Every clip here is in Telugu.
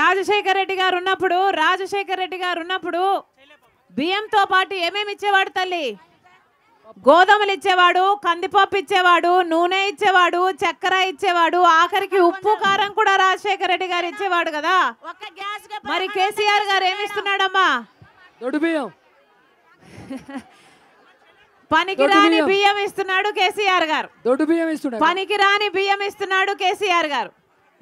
రాజశేఖర రెడ్డి గారు ఉన్నప్పుడు రాజశేఖర రెడ్డి గారు ఉన్నప్పుడు బియ్యంతో పాటు ఏమేమి ఇచ్చేవాడు తల్లి గోధుమలు ఇచ్చేవాడు కందిపప్పు ఇచ్చేవాడు నూనె ఇచ్చేవాడు చక్కెర ఇచ్చేవాడు ఆఖరికి ఉప్పు కారం కూడా రాజశేఖర రెడ్డి గారు ఇచ్చేవాడు కదా మరి కేసీఆర్ గారు ఏమిస్తున్నాడమ్మా పనికి రాని బియ్యం ఇస్తున్నాడు కేసీఆర్ గారు పనికి రాని బియ్యం ఇస్తున్నాడు కేసీఆర్ గారు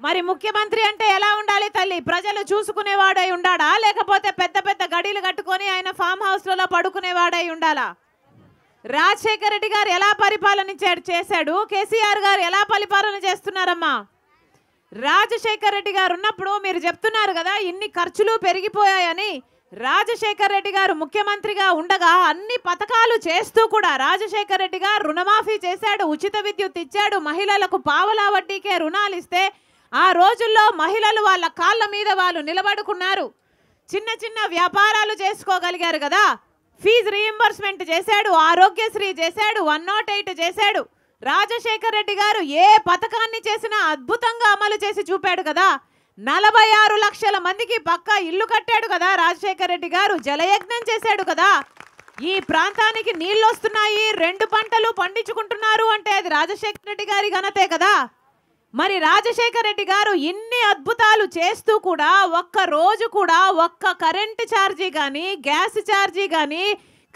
మరి ముఖ్యమంత్రి అంటే ఎలా ఉండాలి తల్లి ప్రజలు చూసుకునేవాడై ఉండాడా లేకపోతే పెద్ద పెద్ద గడీలు కట్టుకొని ఆయన ఫామ్ హౌస్లలో పడుకునేవాడై ఉండాలా రాజశేఖర రెడ్డి గారు ఎలా పరిపాలన చేశాడు కేసీఆర్ గారు ఎలా పరిపాలన చేస్తున్నారమ్మా రాజశేఖర రెడ్డి గారు ఉన్నప్పుడు మీరు చెప్తున్నారు కదా ఇన్ని ఖర్చులు పెరిగిపోయాయని రాజశేఖర రెడ్డి గారు ముఖ్యమంత్రిగా ఉండగా అన్ని పథకాలు చేస్తూ కూడా రాజశేఖర రెడ్డి గారు రుణమాఫీ చేశాడు ఉచిత విద్యుత్ ఇచ్చాడు మహిళలకు పావలా వడ్డీకే రుణాలు ఇస్తే ఆ రోజుల్లో మహిళలు వాళ్ళ కాళ్ళ మీద వాళ్ళు నిలబడుకున్నారు చిన్న చిన్న వ్యాపారాలు చేసుకోగలిగారు కదా ఫీజు రీఎంబర్స్మెంట్ చేశాడు ఆరోగ్యశ్రీ చేశాడు వన్ నాట్ ఎయిట్ చేశాడు రాజశేఖర్ రెడ్డి గారు ఏ పథకాన్ని చేసినా అద్భుతంగా అమలు చేసి చూపాడు కదా నలభై ఆరు లక్షల మందికి పక్కా ఇల్లు కట్టాడు కదా రాజశేఖర్ రెడ్డి గారు జలయజ్ఞం చేశాడు కదా ఈ ప్రాంతానికి నీళ్ళు వస్తున్నాయి రెండు పంటలు పండించుకుంటున్నారు అంటే అది రాజశేఖర రెడ్డి గారి ఘనతే కదా మరి రాజశేఖర్ రెడ్డి గారు ఇన్ని అద్భుతాలు చేస్తూ కూడా ఒక్క రోజు కూడా ఒక్క కరెంటు ఛార్జీ కానీ గ్యాస్ ఛార్జీ కానీ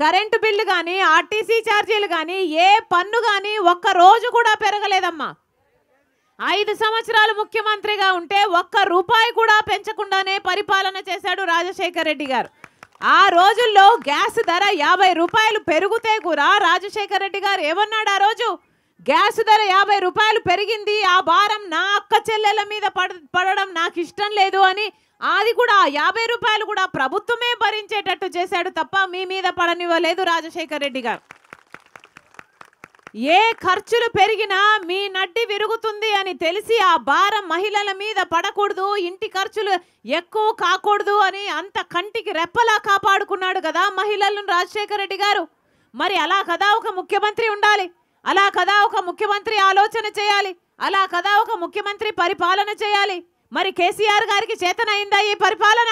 కరెంటు బిల్లు కానీ ఆర్టీసీ ఛార్జీలు కానీ ఏ పన్ను కానీ ఒక్క రోజు కూడా పెరగలేదమ్మా ఐదు సంవత్సరాలు ముఖ్యమంత్రిగా ఉంటే ఒక్క రూపాయి కూడా పెంచకుండానే పరిపాలన చేశాడు రాజశేఖర్ రెడ్డి గారు ఆ రోజుల్లో గ్యాస్ ధర యాభై రూపాయలు పెరిగితే కూడా రాజశేఖర్ రెడ్డి గారు ఏమన్నాడు ఆ రోజు గ్యాస్ ధర యాభై రూపాయలు పెరిగింది ఆ భారం నా అక్క చెల్లెల మీద పడ పడడం నాకు ఇష్టం లేదు అని అది కూడా యాభై రూపాయలు కూడా ప్రభుత్వమే భరించేటట్టు చేశాడు తప్ప మీ మీద పడనివ్వలేదు రాజశేఖర్ రెడ్డి గారు ఏ ఖర్చులు పెరిగినా మీ నడ్డి విరుగుతుంది అని తెలిసి ఆ భారం మహిళల మీద పడకూడదు ఇంటి ఖర్చులు ఎక్కువ కాకూడదు అని అంత కంటికి రెప్పలా కాపాడుకున్నాడు కదా మహిళలను రాజశేఖర రెడ్డి గారు మరి అలా కదా ఒక ముఖ్యమంత్రి ఉండాలి అలా కదా ఒక ముఖ్యమంత్రి ఆలోచన చేయాలి అలా కదా ఒక ముఖ్యమంత్రి పరిపాలన చేయాలి మరి కేసీఆర్ గారికి చేతనైందా ఈ పరిపాలన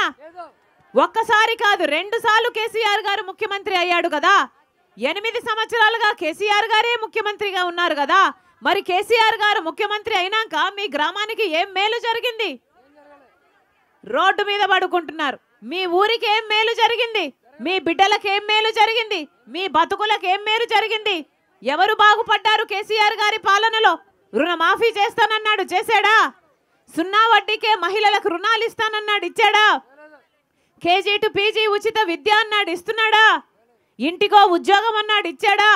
ఒక్కసారి కాదు రెండు సార్లు కేసీఆర్ గారు ముఖ్యమంత్రి అయ్యాడు కదా ఎనిమిది సంవత్సరాలుగా కేసీఆర్ గారే ముఖ్యమంత్రిగా ఉన్నారు కదా మరి కేసీఆర్ గారు ముఖ్యమంత్రి అయినాక మీ గ్రామానికి ఏం మేలు జరిగింది రోడ్డు మీద పడుకుంటున్నారు మీ ఊరికి ఏం మేలు జరిగింది మీ బిడ్డలకు ఏం మేలు జరిగింది మీ బతుకులకు ఏం మేలు జరిగింది ఎవరు బాగుపడ్డారు కేసీఆర్ గారి పాలనలో రుణమాఫీ చేస్తానన్నాడు చేశాడా సున్నా వడ్డీకే మహిళలకు రుణాలు ఇస్తానన్నాడు ఇచ్చాడా కేజీ టు పీజీ ఉచిత విద్య అన్నాడు ఇస్తున్నాడా ఇంటికో ఉద్యోగం అన్నాడు ఇచ్చాడా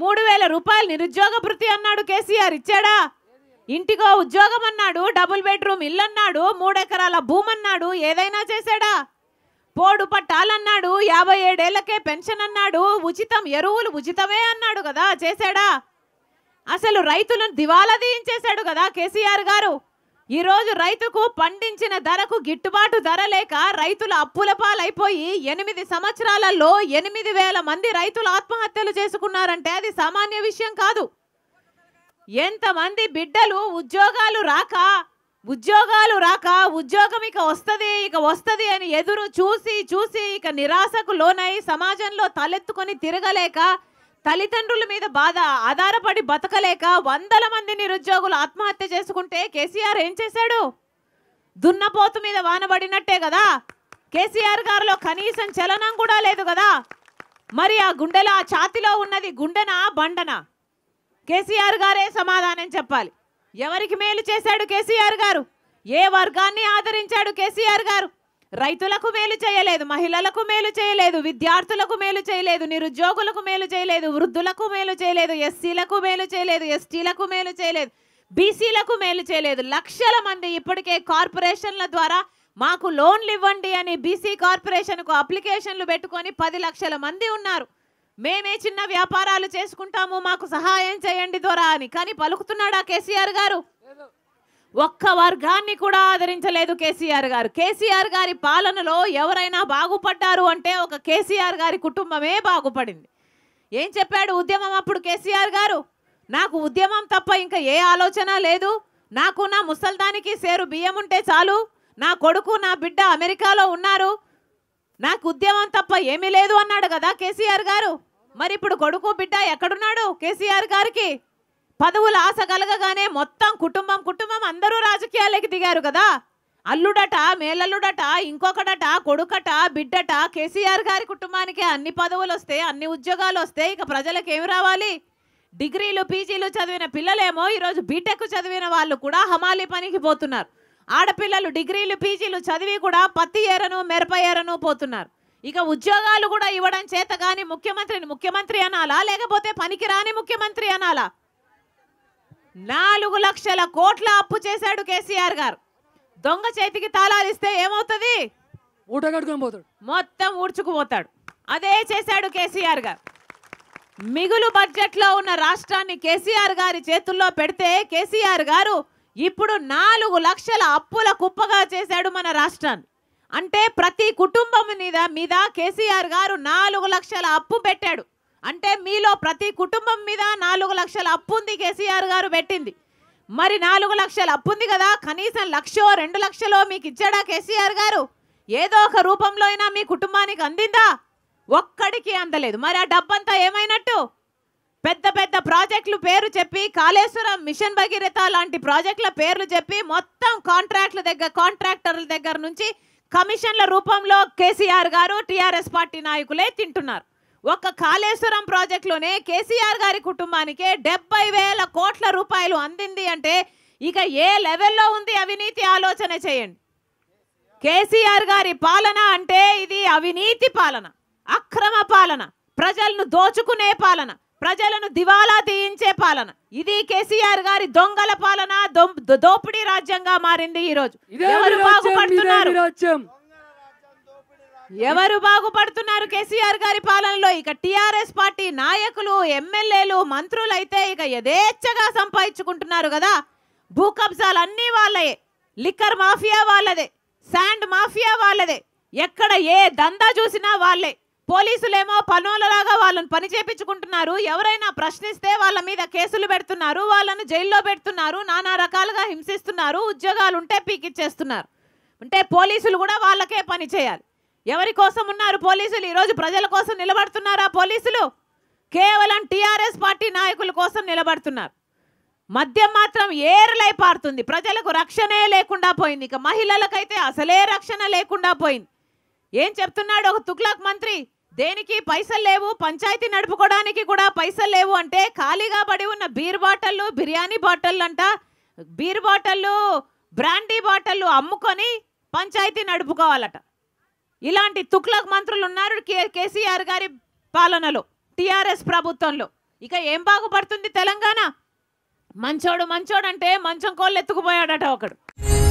మూడు వేల రూపాయలు నిరుద్యోగ భృతి అన్నాడు కేసీఆర్ ఇచ్చాడా ఇంటికో ఉద్యోగం అన్నాడు డబుల్ బెడ్రూమ్ ఇల్లు అన్నాడు మూడెకరాల భూమి అన్నాడు ఏదైనా చేశాడా పోడు పట్టాలన్నాడు యాభై ఏడేళ్లకే పెన్షన్ అన్నాడు ఉచితం ఎరువులు ఉచితమే అన్నాడు కదా చేశాడా అసలు రైతులను దివాలా దీయించేశాడు కదా కేసీఆర్ గారు ఈరోజు రైతుకు పండించిన ధరకు గిట్టుబాటు ధర లేక రైతులు అప్పుల పాలైపోయి ఎనిమిది సంవత్సరాలలో ఎనిమిది వేల మంది రైతులు ఆత్మహత్యలు చేసుకున్నారంటే అది సామాన్య విషయం కాదు ఎంతమంది బిడ్డలు ఉద్యోగాలు రాక ఉద్యోగాలు రాక ఉద్యోగం ఇక వస్తుంది ఇక వస్తుంది అని ఎదురు చూసి చూసి ఇక నిరాశకు లోనై సమాజంలో తలెత్తుకొని తిరగలేక తల్లిదండ్రుల మీద బాధ ఆధారపడి బతకలేక వందల మంది నిరుద్యోగులు ఆత్మహత్య చేసుకుంటే కేసీఆర్ ఏం చేశాడు దున్నపోతు మీద వానబడినట్టే కదా కేసీఆర్ గారిలో కనీసం చలనం కూడా లేదు కదా మరి ఆ గుండెలో ఆ ఛాతిలో ఉన్నది గుండెనా బండనా కేసీఆర్ గారే సమాధానం చెప్పాలి ఎవరికి మేలు చేశాడు కేసీఆర్ గారు ఏ వర్గాన్ని ఆదరించాడు కేసీఆర్ గారు రైతులకు మేలు చేయలేదు మహిళలకు మేలు చేయలేదు విద్యార్థులకు మేలు చేయలేదు నిరుద్యోగులకు మేలు చేయలేదు వృద్ధులకు మేలు చేయలేదు ఎస్సీలకు మేలు చేయలేదు ఎస్టీలకు మేలు చేయలేదు బీసీలకు మేలు చేయలేదు లక్షల మంది ఇప్పటికే కార్పొరేషన్ల ద్వారా మాకు లోన్లు ఇవ్వండి అని బీసీ కార్పొరేషన్కు అప్లికేషన్లు పెట్టుకొని పది లక్షల మంది ఉన్నారు మేమే చిన్న వ్యాపారాలు చేసుకుంటాము మాకు సహాయం చేయండి ద్వారా అని కానీ పలుకుతున్నాడా కేసీఆర్ గారు ఒక్క వర్గాన్ని కూడా ఆదరించలేదు కేసీఆర్ గారు కేసీఆర్ గారి పాలనలో ఎవరైనా బాగుపడ్డారు అంటే ఒక కేసీఆర్ గారి కుటుంబమే బాగుపడింది ఏం చెప్పాడు ఉద్యమం అప్పుడు కేసీఆర్ గారు నాకు ఉద్యమం తప్ప ఇంకా ఏ ఆలోచన లేదు నాకు నా ముసల్దానికి సేరు బియ్యం ఉంటే చాలు నా కొడుకు నా బిడ్డ అమెరికాలో ఉన్నారు నాకు ఉద్యమం తప్ప ఏమీ లేదు అన్నాడు కదా కేసీఆర్ గారు మరి ఇప్పుడు కొడుకు బిడ్డ ఎక్కడున్నాడు కేసీఆర్ గారికి పదవులు ఆశ కలగగానే మొత్తం కుటుంబం కుటుంబం అందరూ రాజకీయాలకి దిగారు కదా అల్లుడట మేలల్లుడట ఇంకొకడట కొడుకట బిడ్డట కేసీఆర్ గారి కుటుంబానికి అన్ని పదవులు వస్తే అన్ని ఉద్యోగాలు వస్తే ఇక ప్రజలకు ఏమి రావాలి డిగ్రీలు పీజీలు చదివిన పిల్లలేమో ఈరోజు బీటెక్ చదివిన వాళ్ళు కూడా హమాలి పనికి పోతున్నారు ఆడపిల్లలు డిగ్రీలు పీజీలు చదివి కూడా పత్తి ఏరను మెరప ఏరను పోతున్నారు ఇక ఉద్యోగాలు కూడా ఇవ్వడం చేత కానీ ముఖ్యమంత్రిని ముఖ్యమంత్రి అనాలా లేకపోతే పనికిరాని ముఖ్యమంత్రి అనాలా నాలుగు లక్షల కోట్ల అప్పు చేశాడు కేసీఆర్ గారు దొంగ చేతికి తాళాలు ఇస్తే ఏమవుతుంది మొత్తం ఊడ్చుకుపోతాడు అదే చేశాడు కేసీఆర్ గారు మిగులు బడ్జెట్లో ఉన్న రాష్ట్రాన్ని కేసీఆర్ గారి చేతుల్లో పెడితే కేసీఆర్ గారు ఇప్పుడు నాలుగు లక్షల అప్పుల కుప్పగా చేశాడు మన రాష్ట్రాన్ని అంటే ప్రతి కుటుంబం మీద మీద కేసీఆర్ గారు నాలుగు లక్షల అప్పు పెట్టాడు అంటే మీలో ప్రతి కుటుంబం మీద నాలుగు లక్షల అప్పు ఉంది కేసీఆర్ గారు పెట్టింది మరి నాలుగు లక్షల అప్పు ఉంది కదా కనీసం లక్షో రెండు లక్షలో మీకు ఇచ్చాడా కేసీఆర్ గారు ఏదో ఒక రూపంలో అయినా మీ కుటుంబానికి అందిందా ఒక్కడికి అందలేదు మరి ఆ డబ్బంతా ఏమైనట్టు పెద్ద పెద్ద ప్రాజెక్టులు పేరు చెప్పి కాళేశ్వరం మిషన్ భగీరథ లాంటి ప్రాజెక్టుల పేర్లు చెప్పి మొత్తం కాంట్రాక్టుల దగ్గర కాంట్రాక్టర్ల దగ్గర నుంచి కమిషన్ల రూపంలో కేసీఆర్ గారు టీఆర్ఎస్ పార్టీ నాయకులే తింటున్నారు ఒక్క కాళేశ్వరం ప్రాజెక్టులోనే కేసీఆర్ గారి కుటుంబానికే డెబ్బై వేల కోట్ల రూపాయలు అందింది అంటే ఇక ఏ లెవెల్లో ఉంది అవినీతి ఆలోచన చేయండి కేసీఆర్ గారి పాలన అంటే ఇది అవినీతి పాలన అక్రమ పాలన ప్రజలను దోచుకునే పాలన ప్రజలను దివాలా తీయించే పాలన ఇది కేసీఆర్ గారి దొంగల పాలన దోపిడీ రాజ్యంగా మారింది ఈ రోజు ఎవరు బాగుపడుతున్నారు కేసీఆర్ గారి పాలనలో ఇక టిఆర్ఎస్ పార్టీ నాయకులు ఎమ్మెల్యేలు మంత్రులు అయితే ఇక యథేచ్ఛగా సంపాదించుకుంటున్నారు కదా భూ కబ్జాలన్నీ వాళ్ళయే లిక్కర్ మాఫియా వాళ్ళదే శాండ్ మాఫియా వాళ్ళదే ఎక్కడ ఏ దందా చూసినా వాళ్ళే పోలీసులేమో పనులలాగా వాళ్ళను పని చేపించుకుంటున్నారు ఎవరైనా ప్రశ్నిస్తే వాళ్ళ మీద కేసులు పెడుతున్నారు వాళ్ళను జైల్లో పెడుతున్నారు నానా రకాలుగా హింసిస్తున్నారు ఉద్యోగాలు ఉంటే పీకిచ్చేస్తున్నారు అంటే పోలీసులు కూడా వాళ్ళకే పని చేయాలి ఎవరి కోసం ఉన్నారు పోలీసులు ఈరోజు ప్రజల కోసం నిలబడుతున్నారా పోలీసులు కేవలం టీఆర్ఎస్ పార్టీ నాయకుల కోసం నిలబడుతున్నారు మద్యం మాత్రం ఏరులై పారుతుంది ప్రజలకు రక్షణే లేకుండా పోయింది ఇక మహిళలకైతే అసలే రక్షణ లేకుండా పోయింది ఏం చెప్తున్నాడు ఒక తుక్లాక్ మంత్రి దేనికి పైసలు లేవు పంచాయతీ నడుపుకోవడానికి కూడా పైసలు లేవు అంటే ఖాళీగా పడి ఉన్న బీర్ బాటళ్ళు బిర్యానీ బాటిల్ అంట బీర్ బాటిల్ బ్రాండీ బాటిల్ అమ్ముకొని పంచాయతీ నడుపుకోవాలట ఇలాంటి తుక్లక్ మంత్రులు ఉన్నారు కేసీఆర్ గారి పాలనలో టీఆర్ఎస్ ప్రభుత్వంలో ఇక ఏం బాగుపడుతుంది తెలంగాణ మంచోడు మంచోడు అంటే మంచం కోళ్ళు ఎత్తుకుపోయాడట ఒకడు